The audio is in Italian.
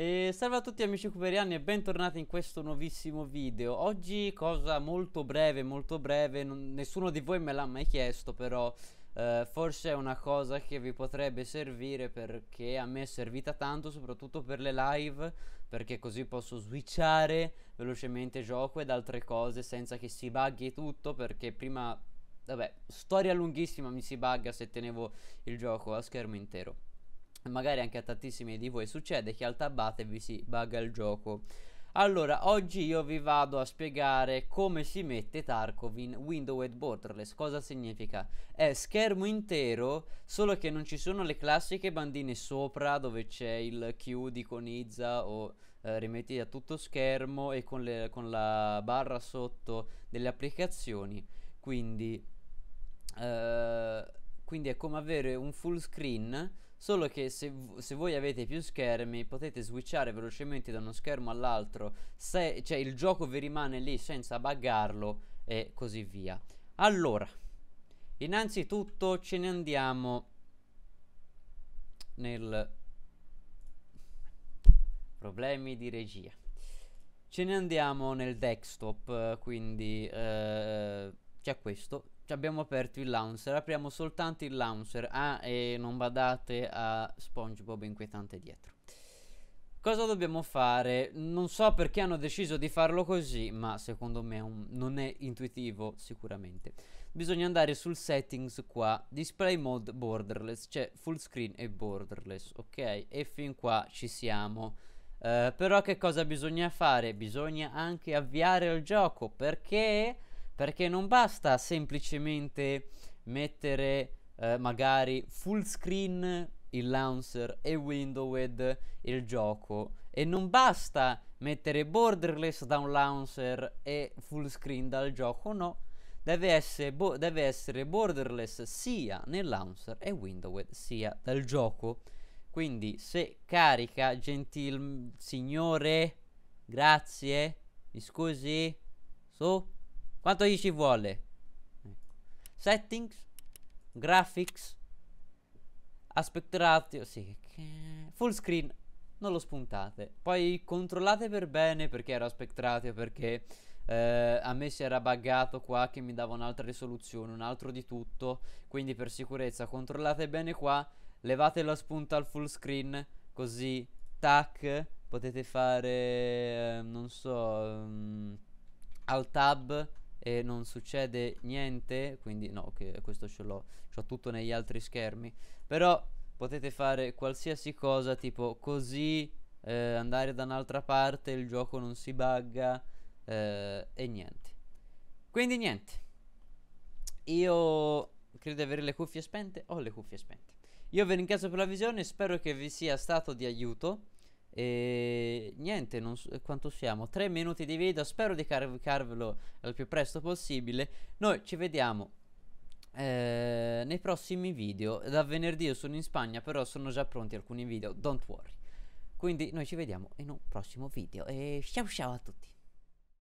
E salve a tutti amici cuperiani e bentornati in questo nuovissimo video Oggi cosa molto breve, molto breve, non, nessuno di voi me l'ha mai chiesto però eh, Forse è una cosa che vi potrebbe servire perché a me è servita tanto soprattutto per le live Perché così posso switchare velocemente gioco ed altre cose senza che si bughi tutto Perché prima, vabbè, storia lunghissima mi si bugga se tenevo il gioco a schermo intero magari anche a tantissimi di voi succede che al tabate vi si bugga il gioco. Allora, oggi io vi vado a spiegare come si mette Tarkov in Windowed Borderless. Cosa significa? È schermo intero, solo che non ci sono le classiche bandine sopra dove c'è il chiudi con Izza o eh, rimetti a tutto schermo e con, le, con la barra sotto delle applicazioni. Quindi, eh, quindi è come avere un full screen Solo che se, se, voi avete più schermi potete switchare velocemente da uno schermo all'altro, se, cioè il gioco vi rimane lì senza buggarlo e così via. Allora, innanzitutto ce ne andiamo nel problemi di regia. Ce ne andiamo nel desktop, eh, quindi eh, c'è questo abbiamo aperto il launcher, apriamo soltanto il launcher. Ah, e non badate a SpongeBob inquietante dietro. Cosa dobbiamo fare? Non so perché hanno deciso di farlo così, ma secondo me un... non è intuitivo sicuramente. Bisogna andare sul settings qua, display mode borderless, cioè full screen e borderless, ok? E fin qua ci siamo. Uh, però che cosa bisogna fare? Bisogna anche avviare il gioco perché perché non basta semplicemente mettere eh, magari full screen il launcher e windowed il gioco e non basta mettere borderless da un launcher e full screen dal gioco no deve essere, bo- deve essere borderless sia nel launcher e windowed sia dal gioco quindi se carica gentil signore grazie mi scusi su so? Quanto gli ci vuole? Settings, graphics, aspect ratio, sì, full screen, non lo spuntate. Poi controllate per bene perché era aspect ratio, perché eh, a me si era buggato qua che mi dava un'altra risoluzione, un altro di tutto, quindi per sicurezza controllate bene qua, levate la spunta al full screen, così, tac, potete fare, eh, non so, um, mm, al tab e non succede niente quindi no che questo ce l'ho ho tutto negli altri schermi però potete fare qualsiasi cosa tipo così eh, andare da un'altra parte il gioco non si bugga eh, e niente quindi niente io credo di avere le cuffie spente ho le cuffie spente io vi ringrazio per la visione spero che vi sia stato di aiuto e niente, non so quanto siamo. Tre minuti di video. Spero di caricarvelo al più presto possibile. Noi ci vediamo eh, nei prossimi video. Da venerdì io sono in Spagna, però sono già pronti alcuni video. Don't worry. Quindi noi ci vediamo in un prossimo video. E ciao ciao a tutti.